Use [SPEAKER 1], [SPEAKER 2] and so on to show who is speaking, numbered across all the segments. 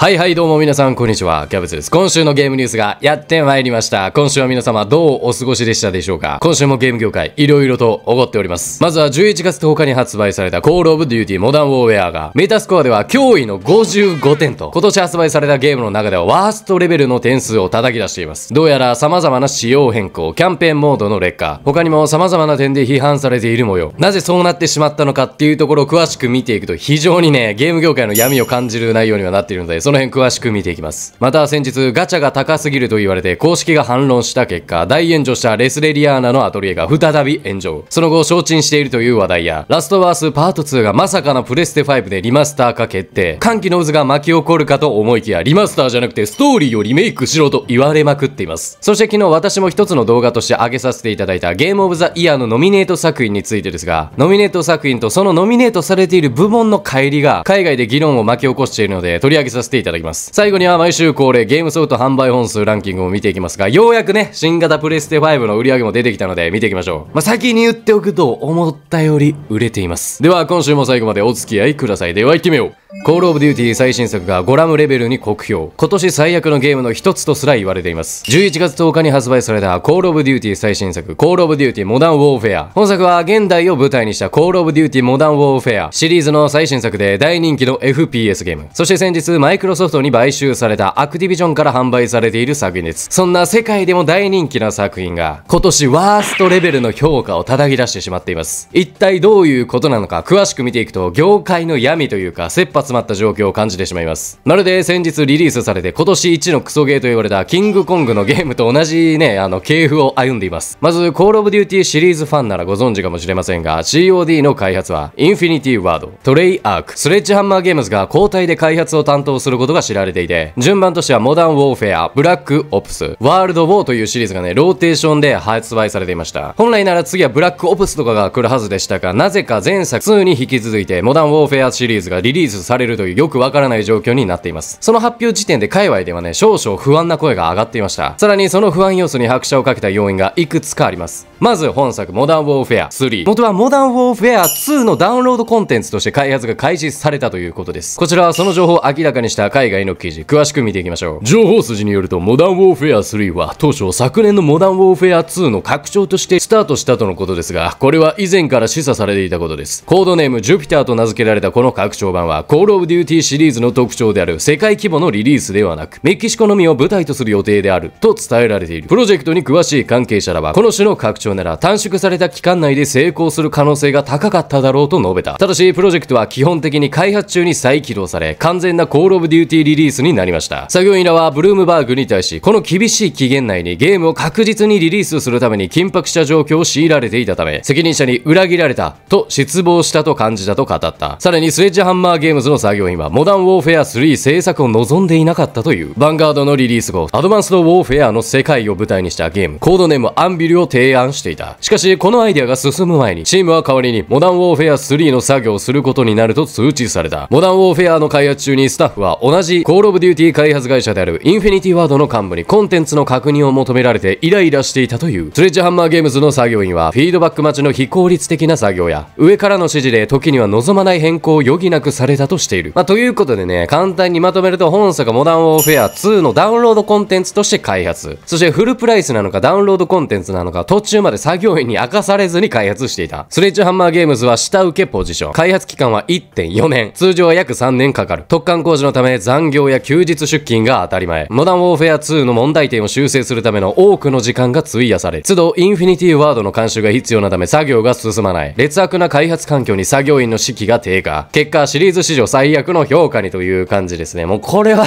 [SPEAKER 1] はいはいどうも皆さんこんにちは。キャベツです。今週のゲームニュースがやってまいりました。今週は皆様どうお過ごしでしたでしょうか今週もゲーム業界いろいろとおごっております。まずは11月10日に発売された Call of Duty Modern Warfare がメタスコアでは驚異の55点と今年発売されたゲームの中ではワーストレベルの点数を叩き出しています。どうやら様々な仕様変更、キャンペーンモードの劣化、他にも様々な点で批判されている模様。なぜそうなってしまったのかっていうところを詳しく見ていくと非常にね、ゲーム業界の闇を感じる内容にはなっているので、その辺詳しく見ていきます。また先日、ガチャが高すぎると言われて公式が反論した結果、大炎上したレスレリアーナのアトリエが再び炎上。その後、承知しているという話題や、ラストバースパート2がまさかのプレステ5でリマスター化決定。歓喜の渦が巻き起こるかと思いきや、リマスターじゃなくてストーリーをリメイクしろと言われまくっています。そして昨日私も一つの動画として上げさせていただいたゲームオブザイヤーのノミネート作品についてですが、ノミネート作品とそのノミネートされている部門の帰りが海外で議論を巻き起こしているので取り上げさせていただきます。最後には毎週恒例ゲームソフト販売本数ランキングを見ていきますが、ようやくね、新型プレステ5の売り上げも出てきたので見ていきましょう。まあ、先に言っておくと、思ったより売れています。では、今週も最後までお付き合いください。では行ってみよう。コールオブデューティー最新作がゴラムレベルに酷評。今年最悪のゲームの一つとすら言われています。11月10日に発売されたコールオブデューティー最新作、コールオブデューティーモダンウォーフェア。本作は現代を舞台にしたコールオブデューティーモダンウォーフェアシリーズの最新作で大人気の FPS ゲーム。そして先日、マイクロロソフトに買収されたアクティビジョンから販売されている作品です。そんな世界でも大人気な作品が今年ワーストレベルの評価を叩き出してしまっています。一体どういうことなのか詳しく見ていくと業界の闇というか切羽詰まった状況を感じてしまいます。まるで先日リリースされて今年一のクソゲーと言われたキングコングのゲームと同じね、あの系譜を歩んでいます。まず、コールオブデューティーシリーズファンならご存知かもしれませんが、COD の開発はインフィニティワード、トレイアーク、スレッジハンマーゲームズが交代で開発を担当することが知られていて、順番としてはモダンウォーフェア、ブラックオプス、ワールドウォーというシリーズがね、ローテーションで発売されていました。本来なら次はブラックオプスとかが来るはずでしたが、なぜか前作2に引き続いて、モダンウォーフェアシリーズがリリースされるというよくわからない状況になっています。その発表時点で界隈ではね、少々不安な声が上がっていました。さらにその不安要素に拍車をかけた要因がいくつかあります。まず本作、モダンウォーフェア3。元はモダンウォーフェア2のダウンロードコンテンツとして開発が開始されたということです。こちらはその情報を明らかにした海外の記事、詳しく見ていきましょう。情報筋によると、モダンウォーフェア3は当初昨年のモダンウォーフェア2の拡張としてスタートしたとのことですが、これは以前から示唆されていたことです。コードネームジュピターと名付けられたこの拡張版は、コールオブデューティーシリーズの特徴である世界規模のリリースではなく、メキシコのみを舞台とする予定であると伝えられている。プロジェクトに詳しい関係者らは、この種の拡張なら短縮された期間内で成功する可能性が高かっただろうと述べた。ただし、プロジェクトは基本的に開発中に再起動され、完全なコールオブデューティーリリースになりました。作業員らはブルームバーグに対し、この厳しい期限内にゲームを確実にリリースするために緊迫した状況を強いられていたため、責任者に裏切られたと失望したと感じたと語った。さらにスレッジハンマーゲームズの作業員は、モダンウォーフェア3制作を望んでいなかったという、ヴァンガードのリリース後、アドバンスドウォーフェアの世界を舞台にしたゲーム、コードネームアンビルを提案していた。しかし、このアイデアが進む前に、チームは代わりにモダンウォーフェア3の作業をすることになると通知された。モダンウォーフェアの開発中にスタッフは同じールオブデューティー開発会社であるインフィニティワードの幹部にコンテンツの確認を求められてイライラしていたというスレッジハンマーゲームズの作業員はフィードバック待ちの非効率的な作業や上からの指示で時には望まない変更を余儀なくされたとしているまあ、ということでね簡単にまとめると本作モダンウォーフェア2のダウンロードコンテンツとして開発そしてフルプライスなのかダウンロードコンテンツなのか途中まで作業員に明かされずに開発していたスレッジハンマーゲームズは下請けポジション開発期間は1.4年通常は約3年かかる特貫工事のためめ残業や休日出勤が当たり前モダンウォーフェア2の問題点を修正するための多くの時間が費やされ都度インフィニティワードの監修が必要なため作業が進まない劣悪な開発環境に作業員の士気が低下結果シリーズ史上最悪の評価にという感じですねもうこれは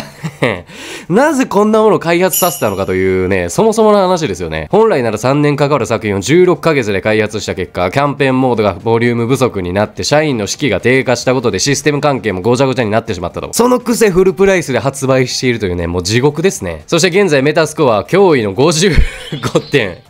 [SPEAKER 1] なぜこんなものを開発させたのかというねそもそもの話ですよね本来なら3年かかる作品を16ヶ月で開発した結果キャンペーンモードがボリューム不足になって社員の士気が低下したことでシステム関係もごちゃごちゃになってしまったとそのくせフルプライスで発売しているというね、もう地獄ですね。そして現在メタスコア驚異の55点。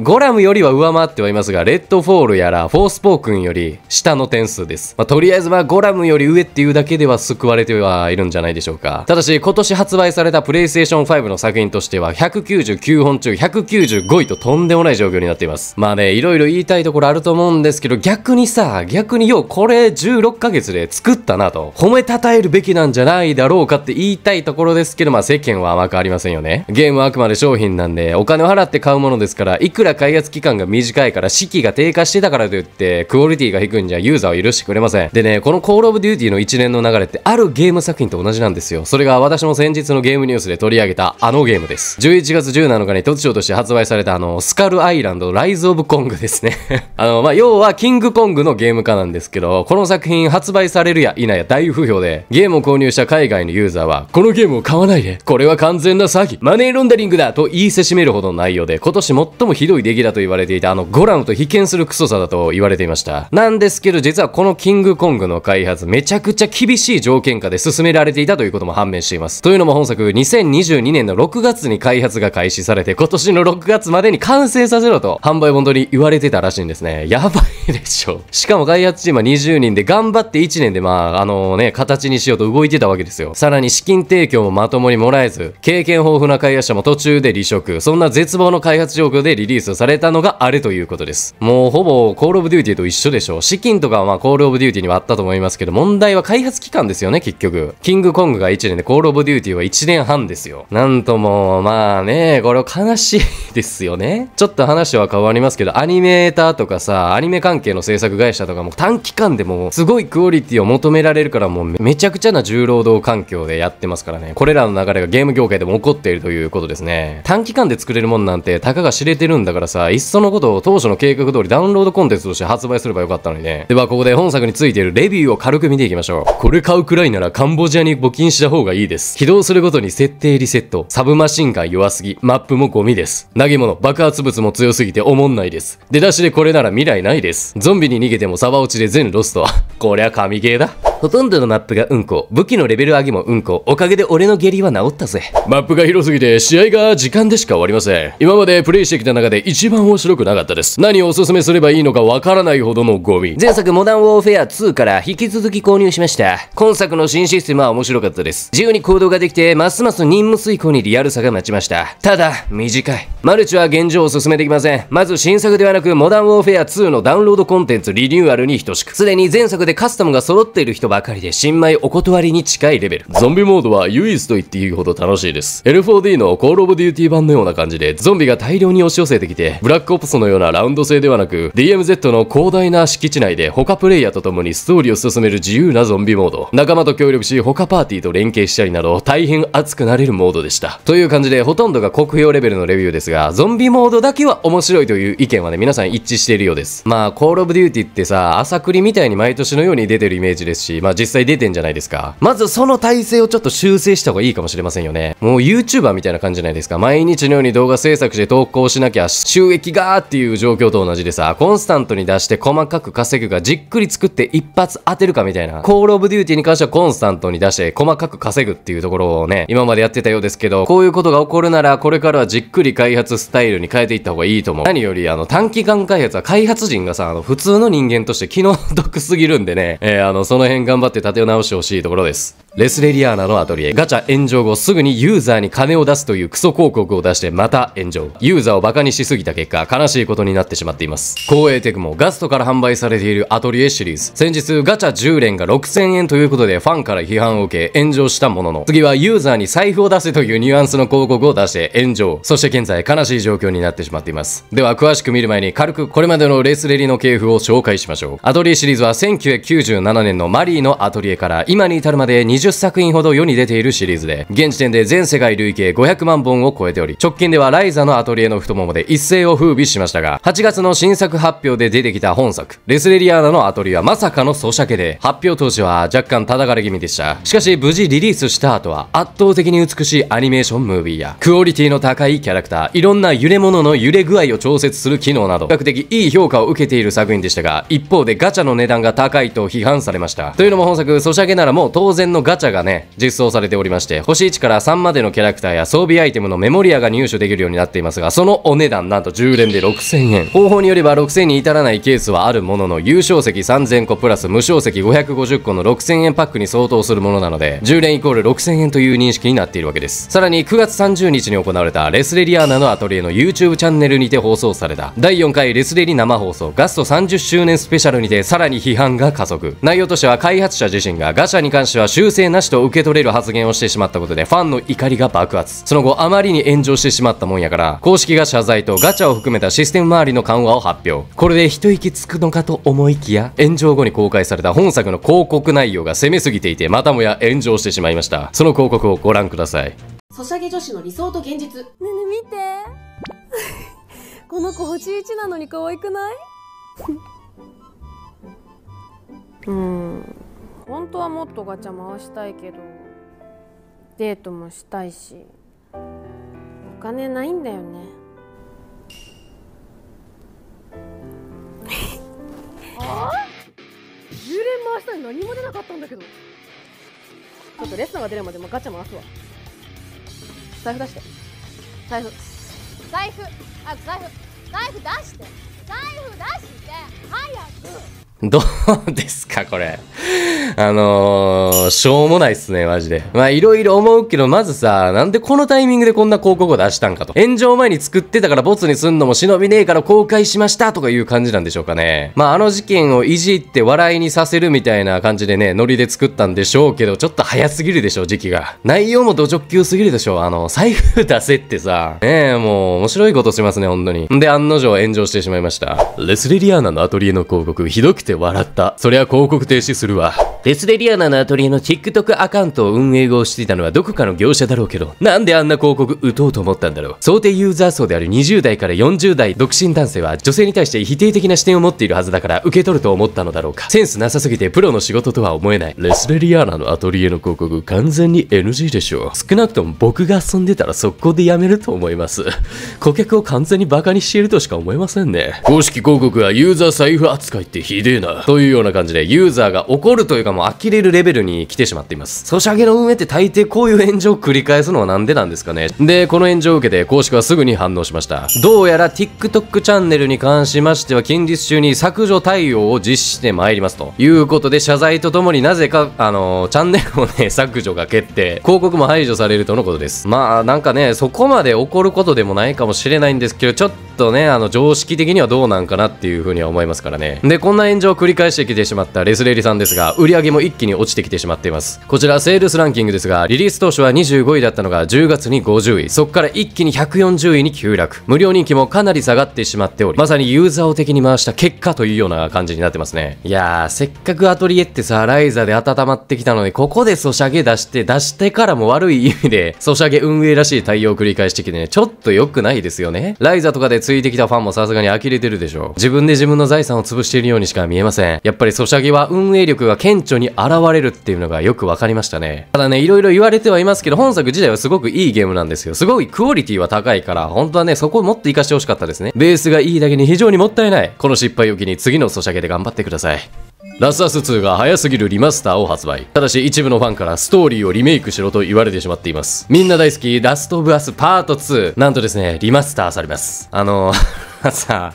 [SPEAKER 1] ゴラムよりは上回ってはいますが、レッドフォールやら、フォースポークンより下の点数です。まあ、とりあえずはゴラムより上っていうだけでは救われてはいるんじゃないでしょうか。ただし、今年発売された PlayStation 5の作品としては、199本中195位ととんでもない状況になっています。まあね、いろいろ言いたいところあると思うんですけど、逆にさ、逆によう、これ16ヶ月で作ったなと、褒めたたえるべきなんじゃないだろうかって言いたいところですけど、まあ世間は甘くありませんよね。ゲームはあくまで商品なんで、お金を払って買うものですから、いくらや開発期間が短いから、士気が低下してたからといって、クオリティが低いんじゃユーザーを許してくれません。でね、このールオブデューティーの一年の流れって、あるゲーム作品と同じなんですよ。それが私も先日のゲームニュースで取り上げた、あのゲームです。11月17日に突如として発売された、あの、スカルアイランド、ライズ・オブ・コングですね あの、まあ、要は、キングコングのゲーム化なんですけど、この作品発売されるや否や大不評で、ゲームを購入した海外のユーザーは、このゲームを買わないで、これは完全な詐欺、マネーロンダリングだと言いせしめるほどの内容で、今年最もひどいどい出来だと言われていたあのゴラムと被験するクソさだと言われていました。なんですけど実はこのキングコングの開発めちゃくちゃ厳しい条件下で進められていたということも判明しています。というのも本作2022年の6月に開発が開始されて今年の6月までに完成させろと販売本当に言われてたらしいんですね。やばいでしょ。しかも開発チームは20人で頑張って1年でまああのね形にしようと動いてたわけですよ。さらに資金提供もまともにもらえず経験豊富な開発者も途中で離職そんな絶望の開発状況でリリースースされたのがあれということです。もうほぼコールオブデューティーと一緒でしょう。資金とかはまあコールオブデューティーにはあったと思いますけど、問題は開発期間ですよね、結局。キングコングが1年で、コールオブデューティーは1年半ですよ。なんとも、まあね、これ悲しいですよね。ちょっと話は変わりますけど、アニメーターとかさ、アニメ関係の制作会社とかも短期間でもすごいクオリティを求められるからもうめちゃくちゃな重労働環境でやってますからね。これらの流れがゲーム業界でも起こっているということですね。短期間で作れるもんなんてたかが知れてるんだだからさ、いっそのことを当初の計画通りダウンロードコンテンツとして発売すればよかったのにね。では、ここで本作についているレビューを軽く見ていきましょう。これ買うくらいならカンボジアに募金した方がいいです。起動するごとに設定リセット。サブマシンが弱すぎ。マップもゴミです。投げ物、爆発物も強すぎておもんないです。出だしでこれなら未来ないです。ゾンビに逃げてもサバ落ちで全ロストは。こりゃ神ゲーだ。ほとんどのマップがうんこ、武器のレベル上げもうんこ、おかげで俺の下痢は治ったぜ。マップが広すぎて試合が時間でしか終わりません。今までプレイしてきた中で一番面白くなかったです。何をおすすめすればいいのかわからないほどのゴミ。前作モダンウォーフェア2から引き続き購入しました。今作の新システムは面白かったです。自由に行動ができて、ますます任務遂行にリアルさが待ちました。ただ、短い。マルチは現状を進めてきません。まず新作ではなく、モダンウォーフェア2のダウンロードコンテンツリニューアルに等しく。すでに前作でカスタムが揃っている人ばかりで新米お断りに近いレベル。ゾンビモードは唯一と言っていいほど楽しいです。L4D のコールオブデューティ版のような感じでゾンビが大量に押し寄せてきて、ブラックオプスのようなラウンド制ではなく、DMZ の広大な敷地内で他プレイヤーと共にストーリーを進める自由なゾンビモード。仲間と協力し他パーティーと連携したりなど大変熱くなれるモードでした。という感じでほとんどが酷評レベルのレビューですが、ゾンビモードだけは面白いという意見はね、皆さん一致しているようです。まあ、コールオブデューティってさ、朝栗みたいに毎年のように出てるイメージですし、まあ実際出てんじゃないですか。まずその体制をちょっと修正した方がいいかもしれませんよね。もう YouTuber みたいな感じじゃないですか。毎日のように動画制作して投稿しなきゃ収益がーっていう状況と同じでさ、コンスタントに出して細かく稼ぐかじっくり作って一発当てるかみたいな。コールオブデューティーに関してはコンスタントに出して細かく稼ぐっていうところをね、今までやってたようですけど、こういうことが起こるならこれからはじっくり開発スタイルに変えていった方がいいと思う。何よりあの短期間開発は開発人がさ、あの普通の人間として気の毒すぎるんでね、えー、あのその辺が頑張って立て直してほしいところです。レスレリアーナのアトリエ。ガチャ炎上後すぐにユーザーに金を出すというクソ広告を出してまた炎上。ユーザーをバカにしすぎた結果、悲しいことになってしまっています。光栄テクモ、ガストから販売されているアトリエシリーズ。先日、ガチャ10連が6000円ということでファンから批判を受け炎上したものの、次はユーザーに財布を出せというニュアンスの広告を出して炎上。そして現在悲しい状況になってしまっています。では詳しく見る前に軽くこれまでのレスレリの系譜を紹介しましょう。アトリエシリーズは1997年のマリリーのアトリエから今に至るまで20作品ほど世に出ているシリーズで、現時点で全世界累計500万本を超えており、直近ではライザのアトリエの太ももで一世を風靡しましたが、8月の新作発表で出てきた本作、レスレリアーナのアトリエはまさかのソシャで、発表当時は若干叩かれ気味でした。しかし無事リリースした後は圧倒的に美しいアニメーションムービーや、クオリティの高いキャラクター、いろんな揺れ物の揺れ具合を調節する機能など、比較的いい評価を受けている作品でしたが、一方でガチャの値段が高いと批判されました。というのも本作、ソシャゲならもう当然のガチャがね、実装されておりまして、星1から3までのキャラクターや装備アイテムのメモリアが入手できるようになっていますが、そのお値段なんと10連で6000円。方法によれば6000に至らないケースはあるものの、優勝席3000個プラス無償席550個の6000円パックに相当するものなので、10連イコール6000円という認識になっているわけです。さらに9月30日に行われたレスレリアーナのアトリエの YouTube チャンネルにて放送された、第4回レスレリ生放送ガスト30周年スペシャルにてさらに批判が加速。内容としては開発者自身がガチャに関しては修正なしと受け取れる発言をしてしまったことでファンの怒りが爆発その後あまりに炎上してしまったもんやから公式が謝罪とガチャを含めたシステム周りの緩和を発表これで一息つくのかと思いきや炎上後に公開された本作の広告内容が攻めすぎていてまたもや炎上してしまいましたその広告をご覧くださいソシャゲ女子の理想と現実ねね見て この子星1なのに可愛くないうん本当はもっとガチャ回したいけどデートもしたいしお金ないんだよねああ10連回したに何も出なかったんだけどちょっとレスンが出るまでもガチャ回すわ財布出して財布財布あ財布財布出して財布出して早くどう ですか、これ。あのー、しょうもないっすね、マジで。まあ、いろいろ思うけど、まずさ、なんでこのタイミングでこんな広告を出したんかと。炎上前に作ってたからボツにすんのも忍びねえから公開しましたとかいう感じなんでしょうかね。まあ、あの事件をいじって笑いにさせるみたいな感じでね、ノリで作ったんでしょうけど、ちょっと早すぎるでしょ、時期が。内容も土直球すぎるでしょ。あの、財布出せってさ、ねえ、もう面白いことしますね、本当に。んで、案の定炎上してしまいました。レスリリアーナのアトリエの広告、ひどくてて笑った。そりゃ広告停止するわ。デスデリアナのアトリエの TikTok アカウントを運営をしていたのはどこかの業者だろうけど、なんであんな広告打とうと思ったんだろう。想定ユーザー層である20代から40代独身男性は女性に対して否定的な視点を持っているはずだから受け取ると思ったのだろうか。センスなさすぎてプロの仕事とは思えない。レスデリアナのアトリエの広告完全に NG でしょう。少なくとも僕が遊んでたら速攻でやめると思います。顧客を完全にバカにしているとしか思えませんね。公式広告はユーザー財布扱いってひでえな。というような感じでユーザーが怒るというかがもう呆れるレベルに来てしまっています。ソシャゲの運営って大抵こういう炎上を繰り返すのはなんでなんですかね。で、この炎上を受けて公式はすぐに反応しました。どうやら TikTok チャンネルに関しましては近日中に削除対応を実施してまいりますということで謝罪とともになぜか、あのー、チャンネルをね、削除が決定。広告も排除されるとのことです。まあ、なんかね、そこまで怒ることでもないかもしれないんですけど、ちょっととねあの常識的にはどうなんかなっていうふうには思いますからねでこんな炎上を繰り返してきてしまったレスレリさんですが売り上げも一気に落ちてきてしまっていますこちらセールスランキングですがリリース当初は25位だったのが10月に50位そこから一気に140位に急落無料人気もかなり下がってしまっておりまさにユーザーを敵に回した結果というような感じになってますねいやーせっかくアトリエってさライザで温まってきたのにここでソシャゲ出して出してからも悪い意味でソシャゲ運営らしい対応を繰り返してきてねちょっと良くないですよねライザとかでツついてきたファンもさすがに呆れてるでしょう。自分で自分の財産を潰しているようにしか見えません。やっぱりソシャゲは運営力が顕著に現れるっていうのがよくわかりましたね。ただね、いろいろ言われてはいますけど、本作自体はすごくいいゲームなんですよ。すごいクオリティは高いから、本当はね、そこをもっと活かしてほしかったですね。ベースがいいだけに非常にもったいない。この失敗を機に次のソシャゲで頑張ってください。ラスアス2が早すぎるリマスターを発売。ただし一部のファンからストーリーをリメイクしろと言われてしまっています。みんな大好き、ラストオブアスパート2。なんとですね、リマスターされます。あのーさ、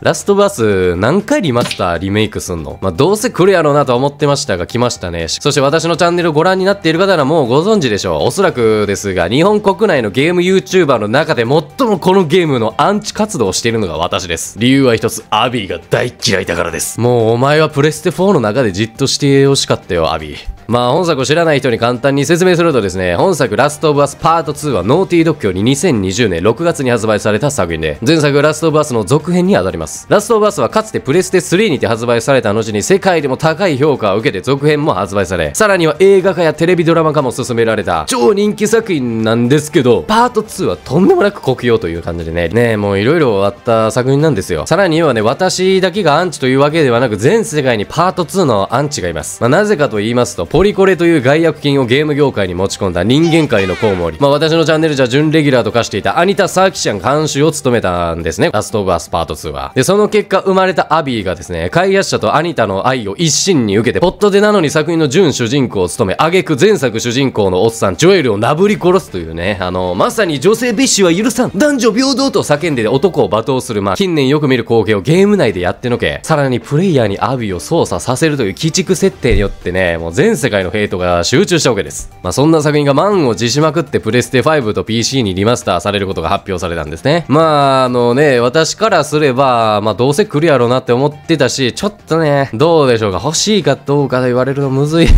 [SPEAKER 1] ラストバス何回リマスターリメイクすんのまあ、どうせ来るやろうなと思ってましたが来ましたね。そして私のチャンネルをご覧になっている方ならもうご存知でしょう。おそらくですが、日本国内のゲーム YouTuber の中で最もこのゲームのアンチ活動をしているのが私です。理由は一つ、アビーが大嫌いだからです。もうお前はプレステ4の中でじっとしてほしかったよ、アビー。まあ本作を知らない人に簡単に説明するとですね、本作ラストオブアスパート2はノーティードッグより2020年6月に発売された作品で、前作ラストオブアスの続編に当たります。ラストオブアスはかつてプレステ3にて発売された後に世界でも高い評価を受けて続編も発売され、さらには映画化やテレビドラマ化も進められた超人気作品なんですけど、パート2はとんでもなく酷評という感じでね、ねもう色々あった作品なんですよ。さらに要はね、私だけがアンチというわけではなく全世界にパート2のアンチがいます。まあ、なぜかと言いますと、ポリコレという害悪品をゲーム業界に持ち込んだ人間界のコウモリ。まあ私のチャンネルじゃ準レギュラーと化していたアニタ・サーキシャン監修を務めたんですね。ラストオブアスパート2は。で、その結果生まれたアビーがですね、開発者とアニタの愛を一身に受けて、ポットでなのに作品の準主人公を務め、挙句前作主人公のおっさん、ジョエルをなぶり殺すというね、あの、まさに女性シュは許さん男女平等と叫んで男を罵倒する、まあ近年よく見る光景をゲーム内でやってのけ、さらにプレイヤーにアビーを操作させるという鬼畜設定によってね、もう前作世界のヘイトが集中したわけです。まあ、そんな作品が満を持しまくってプレステ5と PC にリマスターされることが発表されたんですね。まあ、あのね、私からすれば、まあ、どうせ来るやろうなって思ってたし、ちょっとね、どうでしょうか、欲しいかどうかで言われるのむずいとこ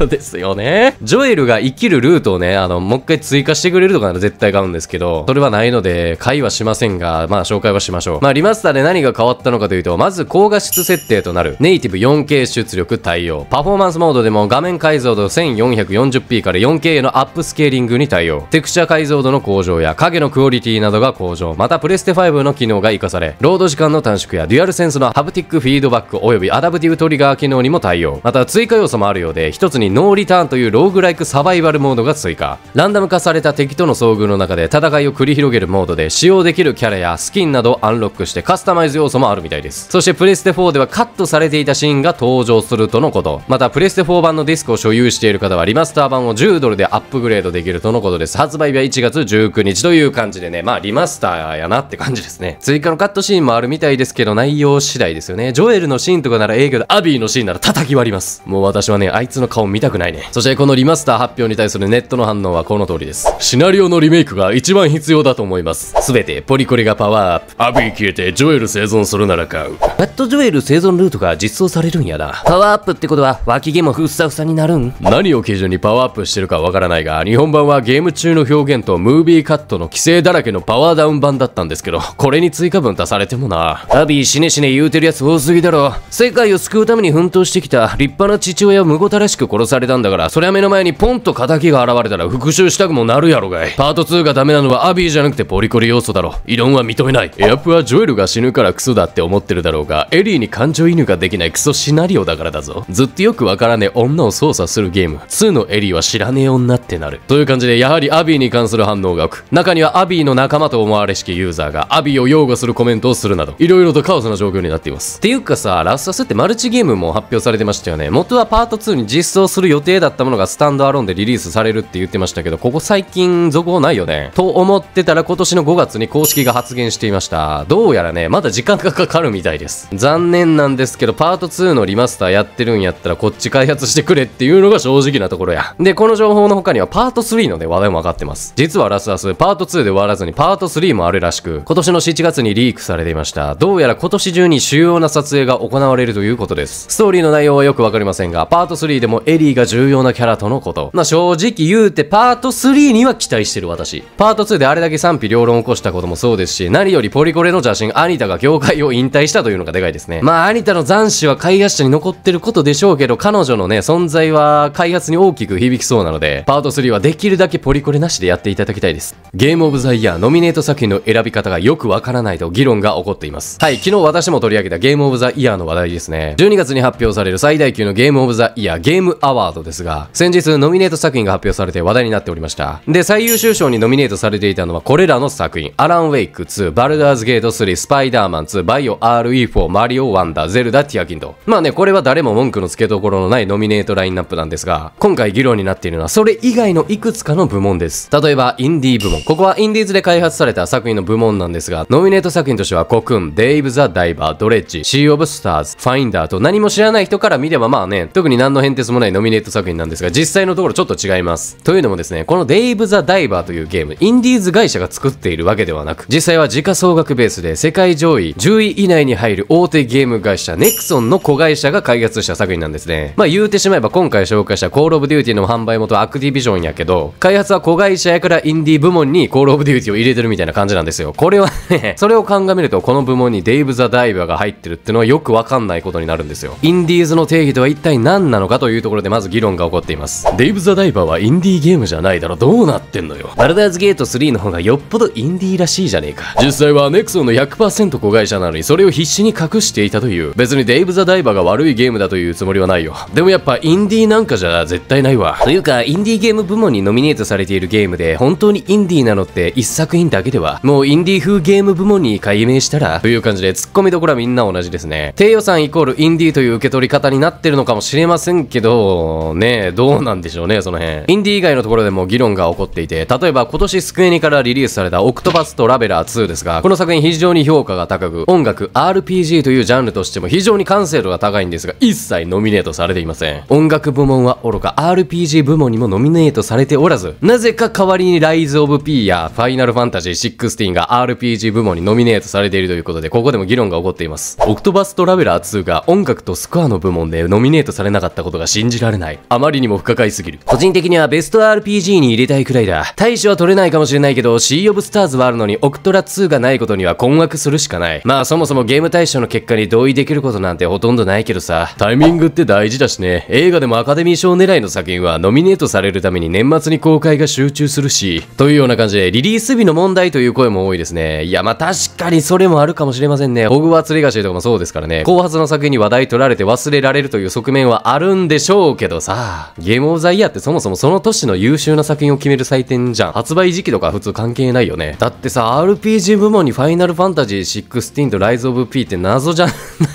[SPEAKER 1] ろですよね。ジョエルが生きるルートをね、あの、もう一回追加してくれるとかなら絶対買うんですけど、それはないので、会いはしませんが、まあ、紹介はしましょう。まあ、リマスターで何が変わったのかというと、まず高画質設定となる、ネイティブ 4K 出力対応、パフォーマンスモードでも画面面解像度 1440p から 4K へのアップスケーリングに対応テクスチャ解像度の向上や影のクオリティなどが向上またプレステ5の機能が活かされロード時間の短縮やデュアルセンスのハブティックフィードバックおよびアダプティブトリガー機能にも対応また追加要素もあるようで1つにノーリターンというローグライクサバイバルモードが追加ランダム化された敵との遭遇の中で戦いを繰り広げるモードで使用できるキャラやスキンなどをアンロックしてカスタマイズ要素もあるみたいですそしてプレステ4ではカットされていたシーンが登場するとのことまたプレステ4版のディスクを所有している方はリマスター版を10ドルでアップグレードできるとのことです。発売日は1月19日という感じでね、まあリマスターやなって感じですね。追加のカットシーンもあるみたいですけど内容次第ですよね。ジョエルのシーンとかなら営業でアビーのシーンなら叩き割ります。もう私はね、あいつの顔見たくないね。そしてこのリマスター発表に対するネットの反応はこの通りです。シナリオのリメイクが一番必要だと思います。すべてポリコレがパワーアップ。アビー消えてジョエル生存するなら買う。バットジョエル生存ルートが実装されるんやな。パワーアップってことは脇毛もふっさふさになるん何を基準にパワーアップしてるかわからないが、日本版はゲーム中の表現とムービーカットの規制だらけのパワーダウン版だったんですけど、これに追加分足されてもな。アビー死ね死ね言うてるやつ多すぎだろ。世界を救うために奮闘してきた立派な父親を無ごたらしく殺されたんだから、そりゃ目の前にポンと仇が現れたら復讐したくもなるやろがい。パート2がダメなのはアビーじゃなくてポリコリ要素だろ。異論は認めない。エアプはジョエルが死ぬからクソだって思ってるだろうが、エリーに感情移入ができないクソシナリオだからだぞ。ずっとよくわからねえ女を操作するゲーム、2のエリーは知らねえ女ってなる。という感じで、やはりアビーに関する反応が多く、中にはアビーの仲間と思われしきユーザーがアビーを擁護するコメントをするなど、いろいろとカオスな状況になっています。っていうかさ、ラスサスってマルチゲームも発表されてましたよね。元はパート2に実装する予定だったものがスタンドアロンでリリースされるって言ってましたけど、ここ最近続報ないよね。と思ってたら今年の5月に公式が発言していました。どうやらね、まだ時間がかかるみたいです。残念なんですけど、パート2のリマスターやってるんやったらこっち開発してくれくれっていうのが正直なところや。で、この情報の他にはパート3のね、話題も分かってます。実はラスアス、パート2で終わらずにパート3もあるらしく、今年の7月にリークされていました。どうやら今年中に主要な撮影が行われるということです。ストーリーの内容はよくわかりませんが、パート3でもエリーが重要なキャラとのこと。まあ、正直言うて、パート3には期待してる私。パート2であれだけ賛否両論起こしたこともそうですし、何よりポリコレの邪神、アニタが業界を引退したというのがでかいですね。まあ、アニタの残死は開発者に残ってることでしょうけど、彼女のね、存存在は開発に大きく響きそうなので、パート3はできるだけポリコレなしでやっていただきたいです。ゲームオブザイヤーノミネート作品の選び方がよくわからないと議論が起こっています。はい、昨日私も取り上げたゲームオブザイヤーの話題ですね。12月に発表される最大級のゲームオブザイヤーゲームアワードですが、先日ノミネート作品が発表されて話題になっておりました。で、最優秀賞にノミネートされていたのはこれらの作品。アラン・ウェイク2、バルダーズ・ゲート3、スパイダーマン2、バイオ RE4、マリオ・ワンダー、ゼルダ・ティアキンと。まあね、これは誰も文句のつけどころのないノミネートラインナップなんですが、今回議論になっているのはそれ以外のいくつかの部門です。例えば、インディー部門。ここはインディーズで開発された作品の部門なんですが、ノミネート作品としては、コクン、デイブ・ザ・ダイバー、ドレッジ、シー・オブ・スターズ、ファインダーと何も知らない人から見ればまあね、特に何の変哲もないノミネート作品なんですが、実際のところちょっと違います。というのもですね、このデイブ・ザ・ダイバーというゲーム、インディーズ会社が作っているわけではなく、実際は時価総額ベースで世界上位10位以内に入る大手ゲーム会社、ネクソンの子会社が開発した作品なんですね。まあ言うてしまえばば今回紹介したコールオブデューティーの販売元はアクティビジョンやけど、開発は子会社やからインディー部門にコールオブデューティーを入れてるみたいな感じなんですよ。これはね それを鑑みるとこの部門にデイブ・ザ・ダイバーが入ってるってのはよくわかんないことになるんですよ。インディーズの定義とは一体何なのかというところでまず議論が起こっています。デイブ・ザ・ダイバーはインディーゲームじゃないだろ。どうなってんのよ。バルダーズ・ゲート3の方がよっぽどインディーらしいじゃねえか。実際はネクソンの100%子会社なのにそれを必死に隠していたという。別にデイブ・ザ・ダイバーが悪いゲームだというつもりはないよ。でもやっぱインインディーなんかじゃ絶対ないわ。というか、インディーゲーム部門にノミネートされているゲームで、本当にインディーなのって一作品だけでは、もうインディー風ゲーム部門に改名したらという感じで、ツッコミどころはみんな同じですね。低予算イコールインディーという受け取り方になってるのかもしれませんけど、ねどうなんでしょうね、その辺。インディー以外のところでも議論が起こっていて、例えば今年スクエニからリリースされたオクトパスとラベラー2ですが、この作品非常に評価が高く、音楽 RPG というジャンルとしても非常に完成度が高いんですが、一切ノミネートされていません。音音楽部門はおろか RPG 部門にもノミネートされておらず、なぜか代わりにライズ・オブ・ピーやファイナル・ファンタジー16が RPG 部門にノミネートされているということで、ここでも議論が起こっています。オクトバス・トラベラー2が音楽とスコアの部門でノミネートされなかったことが信じられない。あまりにも不可解すぎる。個人的にはベスト RPG に入れたいくらいだ。大賞は取れないかもしれないけど、シー・オブ・スターズはあるのにオクトラ2がないことには困惑するしかない。まあそもそもゲーム対象の結果に同意できることなんてほとんどないけどさ、タイミングって大事だしね、映画画でもアカデミー賞狙いの作品はノミネートされるために年末に公開が集中するし、というような感じでリリース日の問題という声も多いですね。いや、まあ確かにそれもあるかもしれませんね。ホグワーツレガシーとかもそうですからね。後発の作品に話題取られて忘れられるという側面はあるんでしょうけどさ、ゲームオブザイヤーってそもそもその年の優秀な作品を決める祭典じゃん。発売時期とか普通関係ないよね。だってさ、RPG 部門にファイナルファンタジー16とライズオブ P って謎じゃ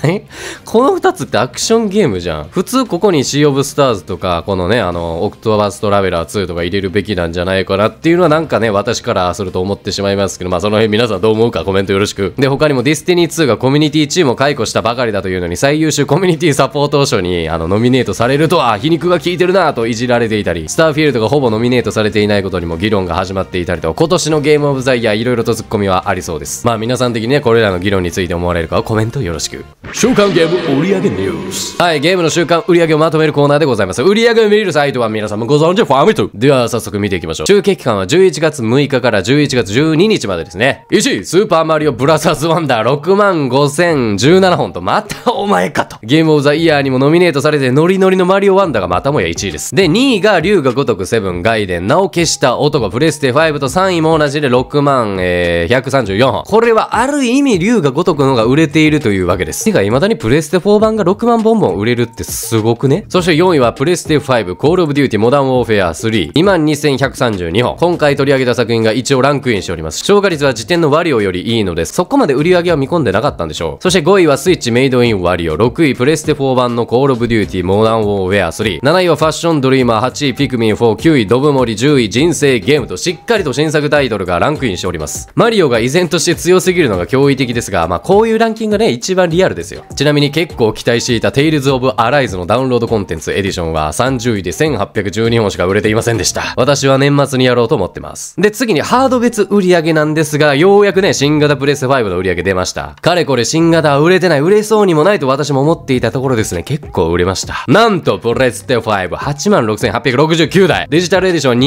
[SPEAKER 1] ない この2つってアクションゲームじゃん。普通ここにー・オブ・スターズとか、このね、あの、オクトバス・トラベラー2とか入れるべきなんじゃないかなっていうのはなんかね、私からすると思ってしまいますけど、まあその辺皆さんどう思うかコメントよろしく。で、他にもディスティニー2がコミュニティチームを解雇したばかりだというのに最優秀コミュニティサポート賞に、あの、ノミネートされるとは、皮肉が効いてるなぁといじられていたり、スターフィールドがほぼノミネートされていないことにも議論が始まっていたりと、今年のゲームオブザイヤーいろいろとツッコミはありそうです。まあ皆さん的にね、これらの議論について思われるかはコメントよろしく。週刊ゲーム売上ニュース。はい、ゲームの週刊売上をまとめるるコーナーでございます。売り上げを見るサイトは皆様ご存知ファミトでは早速見ていきましょう。中継期間は11月6日から11月12日までですね。1位、スーパーマリオブラザーズワンダー6万5017本と、またお前かと。ゲームオブザイヤーにもノミネートされてノリノリのマリオワンダーがまたもや1位です。で、2位が龍が如くセブン、ガイデン、名を消した男、プレステ5と3位も同じで6万、えー、134本。これはある意味龍が如くのが売れているというわけです。てか、未だにプレステ4版が6万本も売れるってすごくねそそして4位はプレステ5、コールオブデューティモダンウォーフェア3、22,132本。今回取り上げた作品が一応ランクインしております。消化率は時点のワリオよりいいので、そこまで売り上げは見込んでなかったんでしょう。そして5位はスイッチメイドインワリオ、6位プレステ4版のコールオブデューティモダンウォーフェア3、7位はファッションドリーマー、8位ピクミン4、9位ドブモリ、10位人生ゲームとしっかりと新作タイトルがランクインしております。マリオが依然として強すぎるのが驚異的ですが、まあこういうランキングがね、一番リアルですよ。ちなみに結構期待していたテイルズ・オブ・アライズのダウンロードコンテンツテンツエディションは30位で1812本しか売れていませんでした。私は年末にやろうと思ってます。で、次にハード別売上なんですが、ようやくね、新型プレス5の売上出ました。かれこれ新型は売れてない、売れそうにもないと私も思っていたところですね、結構売れました。なんと、プレステ5、86,869台。デジタルエディション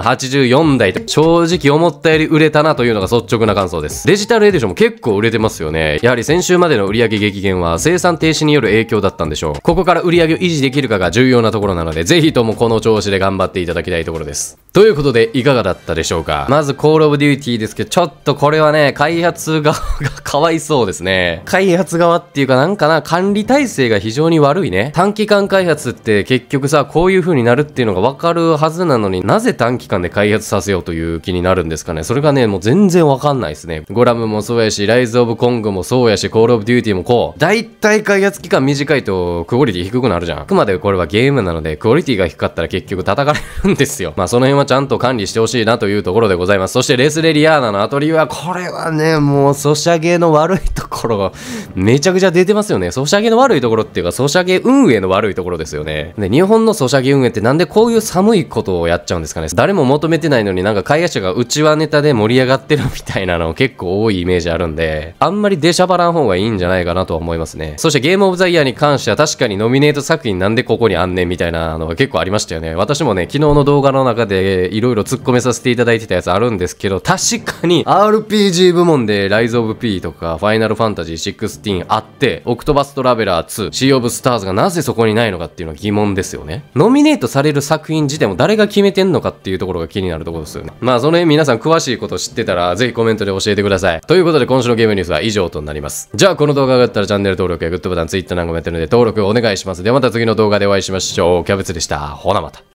[SPEAKER 1] 21,084台と、正直思ったより売れたなというのが率直な感想です。デジタルエディションも結構売れてますよね。やはり先週までの売上激減は生産停止による影響だったんでしょう。ここから売上を維持維持できるかが重要なところなので、ぜひともこの調子で頑張っていただきたいところです。ということで、いかがだったでしょうかまず、コールオブデューティーですけど、ちょっとこれはね、開発側が かわいそうですね。開発側っていうか、なんかな、管理体制が非常に悪いね。短期間開発って結局さ、こういう風になるっていうのがわかるはずなのになぜ短期間で開発させようという気になるんですかね。それがね、もう全然わかんないですね。ゴラムもそうやし、ライズ・オブ・コングもそうやし、コール・オブ・デューティーもこう。大体開発期間短いとクオリティ低くなるじゃん。あくまでこれはゲームなので、クオリティが低かったら結局叩かれるんですよ。まあ、その辺はちゃんと管理してほしいなというところでございます。そしてレスレリアーナのアトリエは、これはね、もうソシャゲの悪いところがめちゃくちゃ出てますよね。ソシャゲの悪いところっていうか、ソシャゲ運営の悪いところですよね。で、日本のソシャゲ運営ってなんでこういう寒いことをやっちゃうんですかね。誰も求めてないのになんか開発者がうちはネタで盛り上がってるみたいなの結構多いイメージあるんで、あんまり出しゃばらん方がいいんじゃないかなとは思いますね。そしてゲームオブザイヤーに関しては確かにノミネート作品なんでここにあんねんみたいなのが結構ありましたよね。私もね、昨日の動画の中ででいろいろ突っ込めさせていただいてたやつあるんですけど、確かに RPG 部門でライズオブ f P とか Final Fantasy 16あって、オクトバストラベラー2、Sea of s t a r がなぜそこにないのかっていうのは疑問ですよね。ノミネートされる作品自体も誰が決めてんのかっていうところが気になるところですよね。まあその辺皆さん詳しいこと知ってたら、ぜひコメントで教えてください。ということで今週のゲームニュースは以上となります。じゃあこの動画が良かったらチャンネル登録やグッドボタン、ツイッター e r なんかもやってるので登録お願いします。ではまた次の動画でお会いしましょう。キャベツでした。ほなまた。